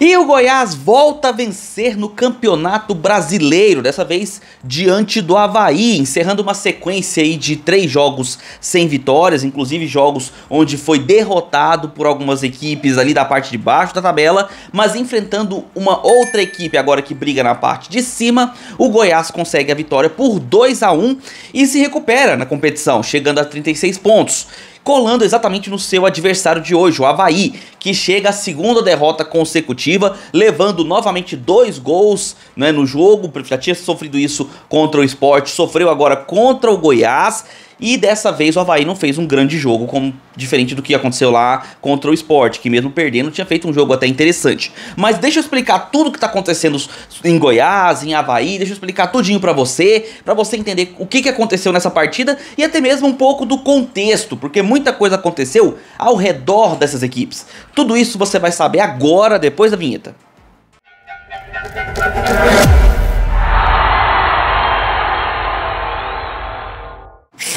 E o Goiás volta a vencer no Campeonato Brasileiro, dessa vez diante do Havaí, encerrando uma sequência aí de três jogos sem vitórias, inclusive jogos onde foi derrotado por algumas equipes ali da parte de baixo da tabela, mas enfrentando uma outra equipe agora que briga na parte de cima, o Goiás consegue a vitória por 2 a 1 e se recupera na competição, chegando a 36 pontos colando exatamente no seu adversário de hoje, o Havaí, que chega à segunda derrota consecutiva, levando novamente dois gols né, no jogo, já tinha sofrido isso contra o esporte, sofreu agora contra o Goiás e dessa vez o Havaí não fez um grande jogo, como, diferente do que aconteceu lá contra o Sport, que mesmo perdendo tinha feito um jogo até interessante. Mas deixa eu explicar tudo o que está acontecendo em Goiás, em Havaí, deixa eu explicar tudinho para você, para você entender o que, que aconteceu nessa partida e até mesmo um pouco do contexto, porque muita coisa aconteceu ao redor dessas equipes. Tudo isso você vai saber agora, depois da vinheta.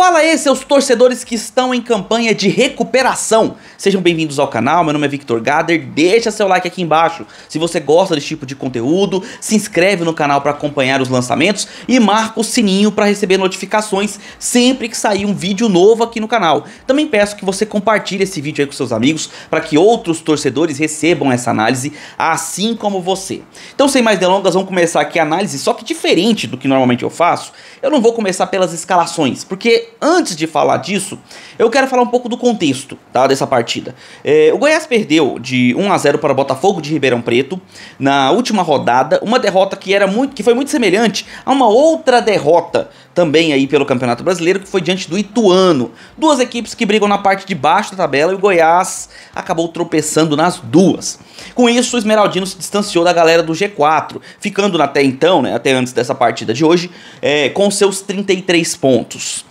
Fala aí, seus torcedores que estão em campanha de recuperação. Sejam bem-vindos ao canal, meu nome é Victor Gader. Deixa seu like aqui embaixo se você gosta desse tipo de conteúdo. Se inscreve no canal para acompanhar os lançamentos e marca o sininho para receber notificações sempre que sair um vídeo novo aqui no canal. Também peço que você compartilhe esse vídeo aí com seus amigos para que outros torcedores recebam essa análise assim como você. Então, sem mais delongas, vamos começar aqui a análise, só que diferente do que normalmente eu faço. Eu não vou começar pelas escalações, porque antes de falar disso, eu quero falar um pouco do contexto tá, dessa partida. É, o Goiás perdeu de 1 a 0 para o Botafogo de Ribeirão Preto na última rodada, uma derrota que era muito, que foi muito semelhante a uma outra derrota também aí pelo Campeonato Brasileiro, que foi diante do Ituano. Duas equipes que brigam na parte de baixo da tabela e o Goiás acabou tropeçando nas duas. Com isso, o Esmeraldino se distanciou da galera do G4, ficando até então, né, até antes dessa partida de hoje, é, com seus 33 pontos.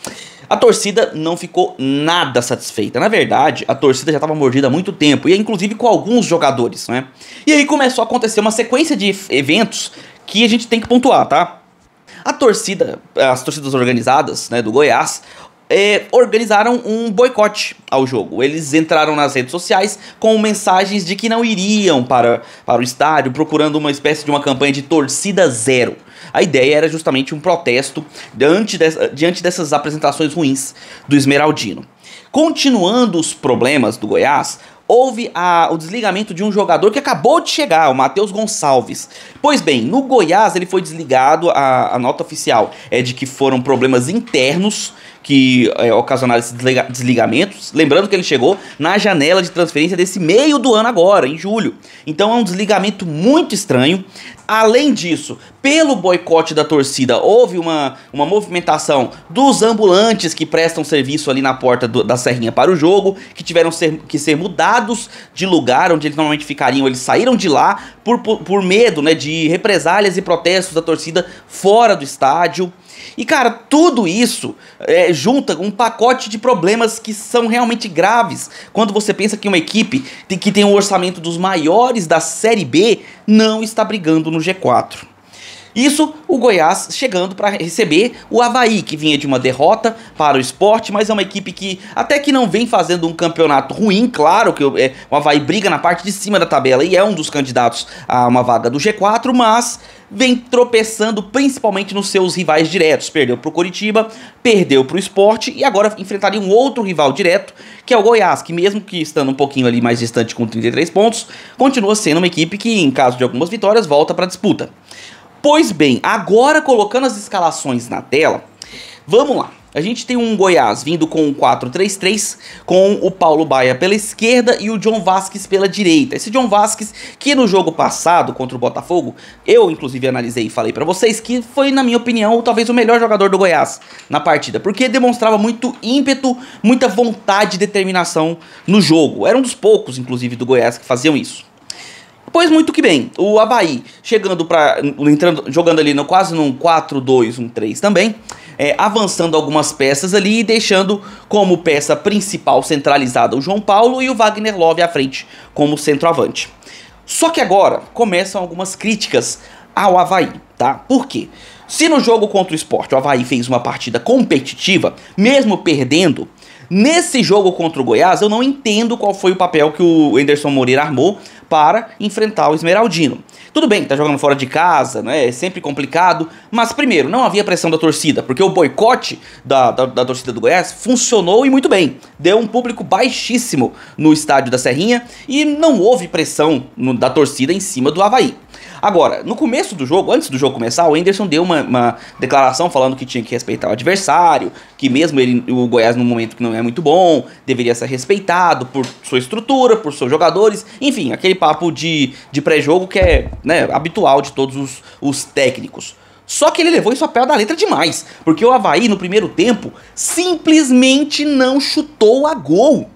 A torcida não ficou nada satisfeita. Na verdade, a torcida já estava mordida há muito tempo, e é inclusive com alguns jogadores, né? E aí começou a acontecer uma sequência de eventos que a gente tem que pontuar, tá? A torcida, as torcidas organizadas, né, do Goiás, é, organizaram um boicote ao jogo. Eles entraram nas redes sociais com mensagens de que não iriam para, para o estádio, procurando uma espécie de uma campanha de torcida zero. A ideia era justamente um protesto diante, de, diante dessas apresentações ruins do Esmeraldino. Continuando os problemas do Goiás, houve a, o desligamento de um jogador que acabou de chegar, o Matheus Gonçalves. Pois bem, no Goiás ele foi desligado, a, a nota oficial é de que foram problemas internos que é, ocasionaram esses desligamentos. Lembrando que ele chegou na janela de transferência desse meio do ano agora, em julho. Então é um desligamento muito estranho. Além disso, pelo boicote da torcida, houve uma, uma movimentação dos ambulantes que prestam serviço ali na porta do, da Serrinha para o jogo, que tiveram ser, que ser mudados de lugar onde eles normalmente ficariam. Eles saíram de lá por, por, por medo né, de represálias e protestos da torcida fora do estádio. E, cara, tudo isso é, junta um pacote de problemas que são realmente graves quando você pensa que uma equipe que tem um orçamento dos maiores da Série B não está brigando no G4. Isso o Goiás chegando para receber o Havaí, que vinha de uma derrota para o esporte, mas é uma equipe que até que não vem fazendo um campeonato ruim, claro que o, é, o Havaí briga na parte de cima da tabela e é um dos candidatos a uma vaga do G4, mas vem tropeçando principalmente nos seus rivais diretos. Perdeu para o Coritiba, perdeu para o esporte e agora enfrentaria um outro rival direto, que é o Goiás, que mesmo que estando um pouquinho ali mais distante com 33 pontos, continua sendo uma equipe que, em caso de algumas vitórias, volta para a disputa. Pois bem, agora colocando as escalações na tela, vamos lá. A gente tem um Goiás vindo com um 4-3-3, com o Paulo Baia pela esquerda e o John Vasquez pela direita. Esse John Vasquez, que no jogo passado contra o Botafogo, eu inclusive analisei e falei para vocês que foi, na minha opinião, talvez o melhor jogador do Goiás na partida, porque demonstrava muito ímpeto, muita vontade e determinação no jogo. Era um dos poucos, inclusive, do Goiás que faziam isso. Pois muito que bem, o Havaí chegando para entrando, jogando ali no quase num 4-2-1-3 também é, avançando algumas peças ali e deixando como peça principal centralizada o João Paulo e o Wagner Love à frente como centroavante. Só que agora começam algumas críticas ao Havaí, tá? Por quê? Se no jogo contra o esporte o Havaí fez uma partida competitiva, mesmo perdendo, Nesse jogo contra o Goiás, eu não entendo qual foi o papel que o Anderson Moreira armou para enfrentar o Esmeraldino. Tudo bem, tá jogando fora de casa, né? É sempre complicado. Mas, primeiro, não havia pressão da torcida, porque o boicote da, da, da, torcida do Goiás funcionou e muito bem. Deu um público baixíssimo no estádio da Serrinha e não houve pressão no, da torcida em cima do Havaí. Agora, no começo do jogo, antes do jogo começar, o Anderson deu uma, uma declaração falando que tinha que respeitar o adversário, que mesmo ele, o Goiás num momento que não é muito bom, deveria ser respeitado por sua estrutura, por seus jogadores, enfim, aquele papo de, de pré-jogo que é né, habitual de todos os, os técnicos. Só que ele levou isso a pé da letra demais, porque o Havaí no primeiro tempo simplesmente não chutou a gol.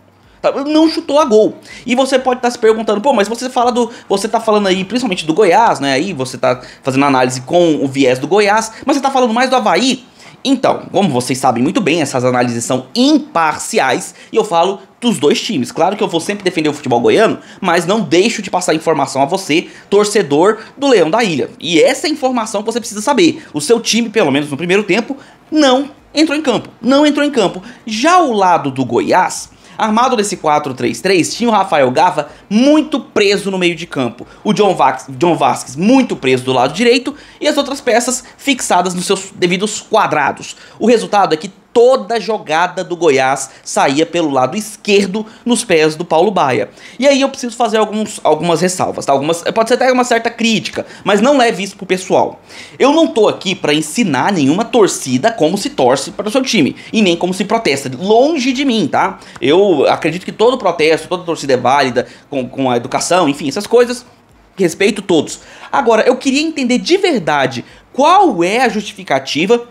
Tá, não chutou a gol. E você pode estar tá se perguntando, pô, mas você fala do. Você tá falando aí principalmente do Goiás, né? Aí você tá fazendo análise com o viés do Goiás, mas você tá falando mais do Havaí. Então, como vocês sabem muito bem, essas análises são imparciais e eu falo dos dois times. Claro que eu vou sempre defender o futebol goiano, mas não deixo de passar informação a você, torcedor do Leão da Ilha. E essa é a informação que você precisa saber. O seu time, pelo menos no primeiro tempo, não entrou em campo. Não entrou em campo. Já o lado do Goiás, Armado desse 4-3-3, tinha o Rafael Gava muito preso no meio de campo. O John, Vax, John Vasquez muito preso do lado direito e as outras peças fixadas nos seus devidos quadrados. O resultado é que toda jogada do Goiás saía pelo lado esquerdo nos pés do Paulo Baia. E aí eu preciso fazer alguns, algumas ressalvas, tá? Algumas, pode ser até uma certa crítica, mas não leve isso pro pessoal. Eu não tô aqui para ensinar nenhuma torcida como se torce para o seu time e nem como se protesta. Longe de mim, tá? Eu acredito que todo protesto, toda torcida é válida, com com, a educação, enfim, essas coisas. Respeito todos. Agora, eu queria entender de verdade qual é a justificativa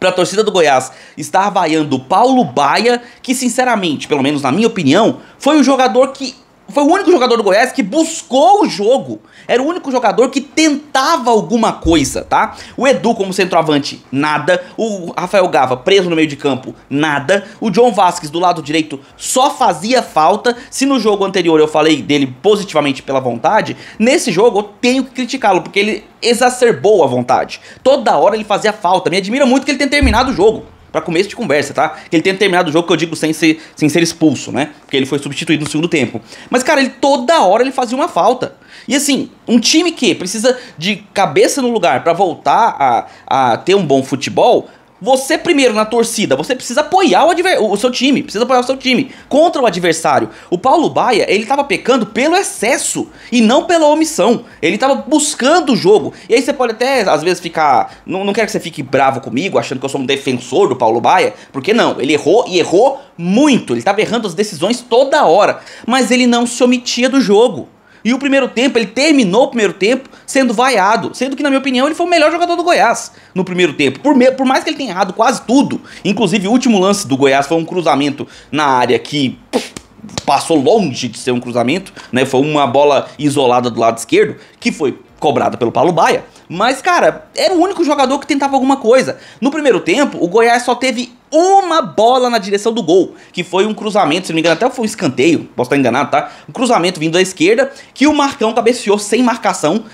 para a torcida do Goiás estar vaiando Paulo Baia, que sinceramente, pelo menos na minha opinião, foi o jogador que foi o único jogador do Goiás que buscou o jogo. Era o único jogador que tentava alguma coisa, tá? O Edu como centroavante, nada. O Rafael Gava preso no meio de campo, nada. O John Vasquez do lado direito só fazia falta. Se no jogo anterior eu falei dele positivamente pela vontade, nesse jogo eu tenho que criticá-lo, porque ele exacerbou a vontade. Toda hora ele fazia falta. Me admira muito que ele tenha terminado o jogo para começo de conversa, tá? Que ele tenha terminado o jogo, que eu digo sem ser, sem ser expulso, né? Porque ele foi substituído no segundo tempo. Mas, cara, ele toda hora ele fazia uma falta. E assim, um time que precisa de cabeça no lugar para voltar a, a ter um bom futebol, você primeiro na torcida, você precisa apoiar o, adver... o seu time, precisa apoiar o seu time contra o adversário. O Paulo Baia, ele tava pecando pelo excesso e não pela omissão. Ele tava buscando o jogo. E aí você pode até às vezes ficar, não, não quero que você fique bravo comigo, achando que eu sou um defensor do Paulo Baia, porque não, ele errou e errou muito. Ele tava errando as decisões toda hora, mas ele não se omitia do jogo. E o primeiro tempo, ele terminou o primeiro tempo sendo vaiado, sendo que, na minha opinião, ele foi o melhor jogador do Goiás no primeiro tempo. Por, me, por mais que ele tenha errado quase tudo, inclusive o último lance do Goiás foi um cruzamento na área que passou longe de ser um cruzamento, né? Foi uma bola isolada do lado esquerdo, que foi cobrada pelo Paulo Baia. Mas, cara, era o único jogador que tentava alguma coisa. No primeiro tempo, o Goiás só teve uma bola na direção do gol, que foi um cruzamento, se não me engano, até foi um escanteio, posso estar enganado, tá? Um cruzamento vindo da esquerda, que o Marcão cabeceou sem marcação,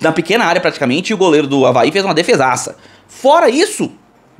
na pequena área praticamente, e o goleiro do Havaí fez uma defesaça. Fora isso,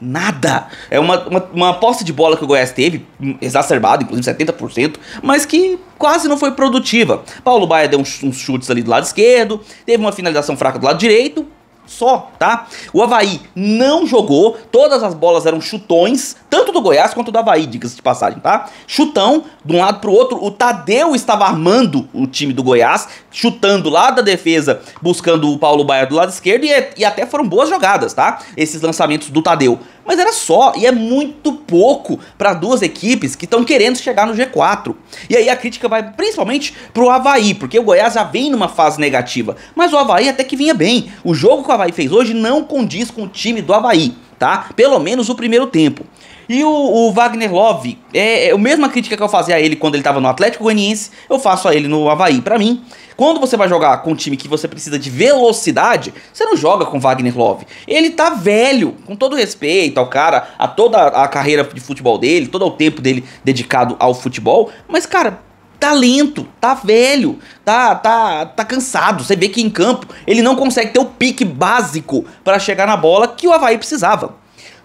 nada. É uma, uma, uma, aposta de bola que o Goiás teve, hum, exacerbado, inclusive 70%, mas que quase não foi produtiva. Paulo Baia deu uns, uns, chutes ali do lado esquerdo, teve uma finalização fraca do lado direito, só, tá? O Havaí não jogou, todas as bolas eram chutões, tanto do Goiás quanto do Havaí, diga-se de passagem, tá? Chutão de um lado pro outro, o Tadeu estava armando o time do Goiás, chutando lá da defesa, buscando o Paulo Baia do lado esquerdo e, e até foram boas jogadas, tá? Esses lançamentos do Tadeu. Mas era só, e é muito pouco para duas equipes que estão querendo chegar no G4. E aí a crítica vai principalmente pro Havaí, porque o Goiás já vem numa fase negativa. Mas o Havaí até que vinha bem. O jogo que o Havaí fez hoje não condiz com o time do Havaí, tá? Pelo menos o primeiro tempo. E o, o Wagner Love, é, é a mesma crítica que eu fazia a ele quando ele estava no Atlético Goianiense, eu faço a ele no Havaí. Para mim, quando você vai jogar com um time que você precisa de velocidade, você não joga com Wagner Love. Ele tá velho, com todo respeito ao cara, a toda a carreira de futebol dele, todo o tempo dele dedicado ao futebol, mas cara, tá lento, tá velho, tá tá tá cansado. Você vê que em campo ele não consegue ter o pique básico para chegar na bola que o Havaí precisava.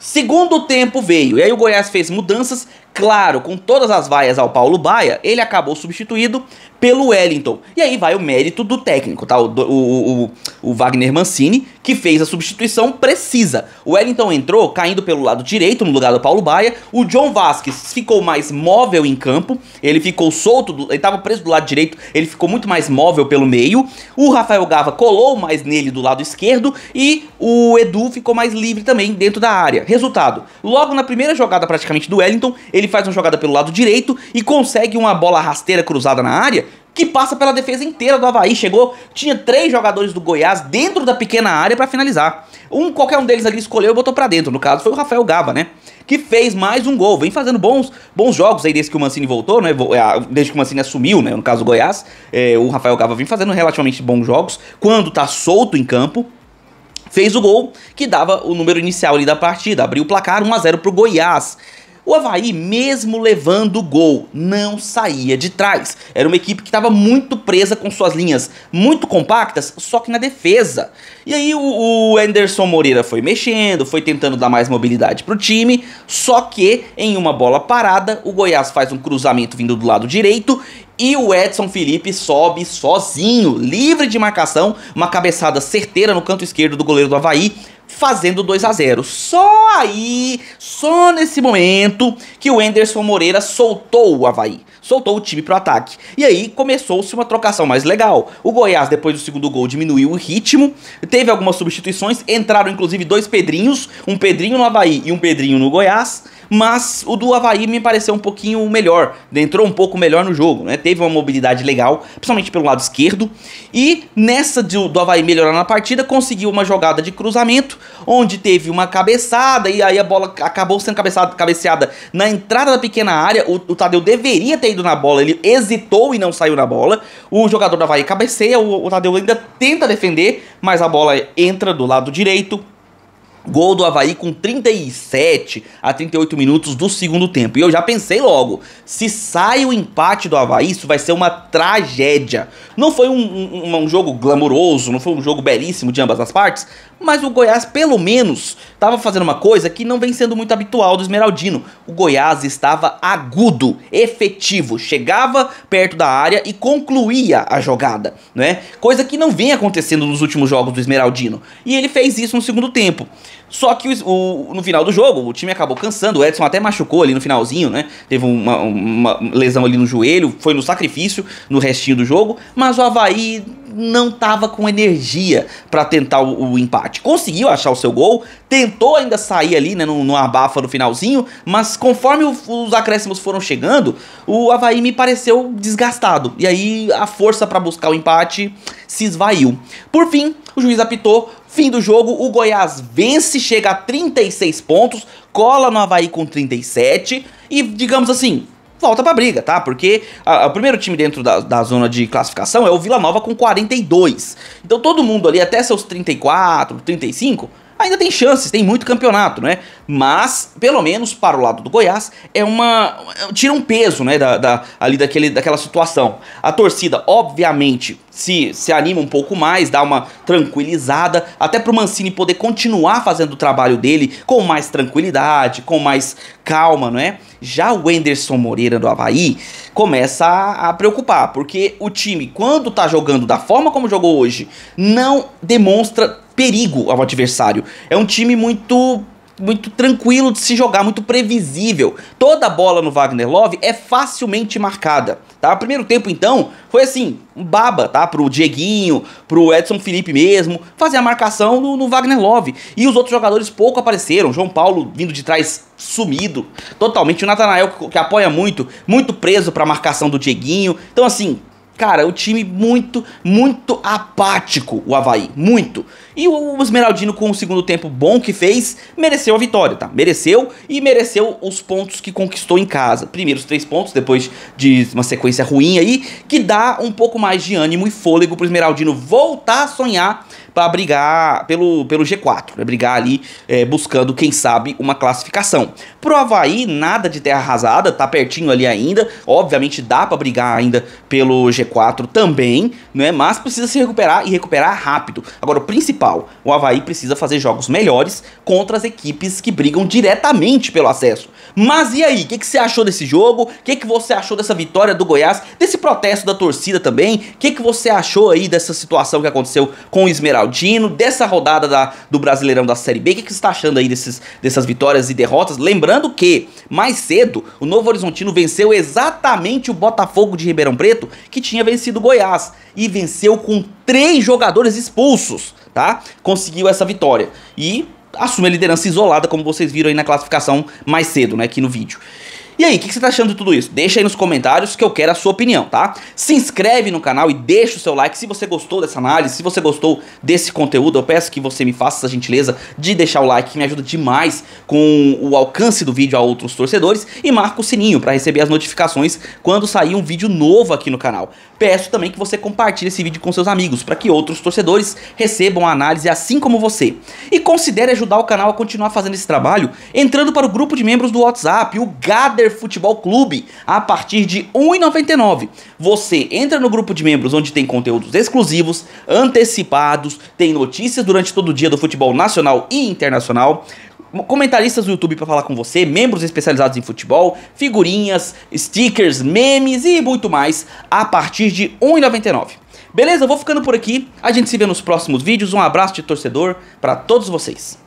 Segundo tempo veio, e aí o Goiás fez mudanças claro, com todas as vaias ao Paulo Baia, ele acabou substituído pelo Wellington. E aí vai o mérito do técnico, tá? O, o, o, o Wagner Mancini, que fez a substituição precisa. O Wellington entrou caindo pelo lado direito, no lugar do Paulo Baia. O John Vasquez ficou mais móvel em campo, ele ficou solto, do, ele estava preso do lado direito, ele ficou muito mais móvel pelo meio. O Rafael Gava colou mais nele do lado esquerdo e o Edu ficou mais livre também dentro da área. Resultado, logo na primeira jogada praticamente do Wellington, ele ele faz uma jogada pelo lado direito e consegue uma bola rasteira cruzada na área que passa pela defesa inteira do Havaí. Chegou, tinha três jogadores do Goiás dentro da pequena área para finalizar. Um, qualquer um deles ali escolheu e botou para dentro. No caso foi o Rafael Gava, né? Que fez mais um gol. Vem fazendo bons, bons jogos aí desde que o Mancini voltou, né? É, desde que o Mancini assumiu, né? No caso do Goiás, é, o Rafael Gava vem fazendo relativamente bons jogos quando tá solto em campo fez o gol que dava o número inicial ali da partida, abriu o placar 1 a 0 pro Goiás. O Havaí, mesmo levando o gol, não saía de trás. Era uma equipe que estava muito presa com suas linhas muito compactas, só que na defesa. E aí o, o Anderson Moreira foi mexendo, foi tentando dar mais mobilidade para o time, só que em uma bola parada, o Goiás faz um cruzamento vindo do lado direito e o Edson Felipe sobe sozinho, livre de marcação, uma cabeçada certeira no canto esquerdo do goleiro do Havaí, fazendo 2 a 0. Só aí, só nesse momento que o Enderson Moreira soltou o Havaí. Soltou o time pro ataque. E aí começou-se uma trocação mais legal. O Goiás, depois do segundo gol, diminuiu o ritmo. Teve algumas substituições. Entraram, inclusive, dois Pedrinhos. Um Pedrinho no Havaí e um Pedrinho no Goiás mas o do Havaí me pareceu um pouquinho melhor, né? entrou um pouco melhor no jogo, né? Teve uma mobilidade legal, principalmente pelo lado esquerdo, e nessa do, do Havaí melhorar na partida, conseguiu uma jogada de cruzamento, onde teve uma cabeçada, e aí a bola acabou sendo cabeçada, cabeceada na entrada da pequena área, o, o Tadeu deveria ter ido na bola, ele hesitou e não saiu na bola, o jogador do Havaí cabeceia, o, o Tadeu ainda tenta defender, mas a bola entra do lado direito, Gol do Havaí com 37 a 38 minutos do segundo tempo. E eu já pensei logo: se sai o empate do Havaí, isso vai ser uma tragédia. Não foi um, um, um jogo glamouroso, não foi um jogo belíssimo de ambas as partes, mas o Goiás, pelo menos, estava fazendo uma coisa que não vem sendo muito habitual do Esmeraldino. O Goiás estava agudo, efetivo, chegava perto da área e concluía a jogada, né? Coisa que não vem acontecendo nos últimos jogos do Esmeraldino. E ele fez isso no segundo tempo. Só que o, o, no final do jogo, o time acabou cansando. O Edson até machucou ali no finalzinho, né? Teve uma, uma lesão ali no joelho, foi no sacrifício no restinho do jogo. Mas o Havaí não estava com energia para tentar o, o, empate. Conseguiu achar o seu gol, tentou ainda sair ali, né, no abafa no finalzinho, mas conforme o, os acréscimos foram chegando, o Havaí me pareceu desgastado. E aí a força para buscar o empate se esvaiu. Por fim, o juiz apitou Fim do jogo, o Goiás vence, chega a 36 pontos, cola no Havaí com 37 e, digamos assim, volta pra briga, tá? Porque o primeiro time dentro da, da, zona de classificação é o Vila Nova com 42. Então todo mundo ali, até seus 34, 35, Ainda tem chances, tem muito campeonato, né? Mas, pelo menos para o lado do Goiás, é uma. tira um peso, né? Da, da, ali daquele, daquela situação. A torcida, obviamente, se, se anima um pouco mais, dá uma tranquilizada, até para o Mancini poder continuar fazendo o trabalho dele com mais tranquilidade, com mais calma, não é? Já o Enderson Moreira do Havaí começa a, a preocupar, porque o time, quando tá jogando da forma como jogou hoje, não demonstra perigo ao adversário. É um time muito muito tranquilo de se jogar, muito previsível. Toda bola no Wagner Love é facilmente marcada, tá? Primeiro tempo, então, foi assim, um baba, tá? Pro Dieguinho, pro Edson Felipe mesmo, fazer a marcação no, no, Wagner Love. E os outros jogadores pouco apareceram. João Paulo vindo de trás sumido, totalmente. O Natanael, que apoia muito, muito preso pra marcação do Dieguinho. Então, assim, Cara, o é time muito, muito apático, o Havaí. Muito. E o Esmeraldino, com o segundo tempo bom que fez, mereceu a vitória, tá? Mereceu e mereceu os pontos que conquistou em casa. Primeiro os três pontos, depois de uma sequência ruim aí, que dá um pouco mais de ânimo e fôlego pro Esmeraldino voltar a sonhar para brigar pelo, pelo G4, né? brigar ali é, buscando, quem sabe, uma classificação. Pro Havaí, nada de terra arrasada, tá pertinho ali ainda. Obviamente dá para brigar ainda pelo G4 também, né? Mas precisa se recuperar e recuperar rápido. Agora, o principal principal. O Havaí precisa fazer jogos melhores contra as equipes que brigam diretamente pelo acesso. Mas e aí, o que, que, você achou desse jogo? O que, que você achou dessa vitória do Goiás? Desse protesto da torcida também? O que, que você achou aí dessa situação que aconteceu com o Esmeraldino? Dessa rodada da, do Brasileirão da Série B? O que, que você está achando aí desses, dessas vitórias e derrotas? Lembrando que, mais cedo, o Novo Horizontino venceu exatamente o Botafogo de Ribeirão Preto, que tinha vencido o Goiás. E venceu com três jogadores expulsos tá? Conseguiu essa vitória e assume a liderança isolada, como vocês viram aí na classificação mais cedo, né, aqui no vídeo. E aí, o que, que, você tá achando de tudo isso? Deixa aí nos comentários que eu quero a sua opinião, tá? Se inscreve no canal e deixa o seu like se você gostou dessa análise, se você gostou desse conteúdo, eu peço que você me faça essa gentileza de deixar o like, que me ajuda demais com o alcance do vídeo a outros torcedores e marca o sininho para receber as notificações quando sair um vídeo novo aqui no canal. Peço também que você compartilhe esse vídeo com seus amigos para que outros torcedores recebam a análise assim como você. E considere ajudar o canal a continuar fazendo esse trabalho entrando para o grupo de membros do WhatsApp, o Gather Futebol Clube a partir de R$ 1,99. Você entra no grupo de membros onde tem conteúdos exclusivos, antecipados, tem notícias durante todo o dia do futebol nacional e internacional, comentaristas do YouTube para falar com você, membros especializados em futebol, figurinhas, stickers, memes e muito mais a partir de R$ 1,99. Beleza? Eu vou ficando por aqui. A gente se vê nos próximos vídeos. Um abraço de torcedor para todos vocês.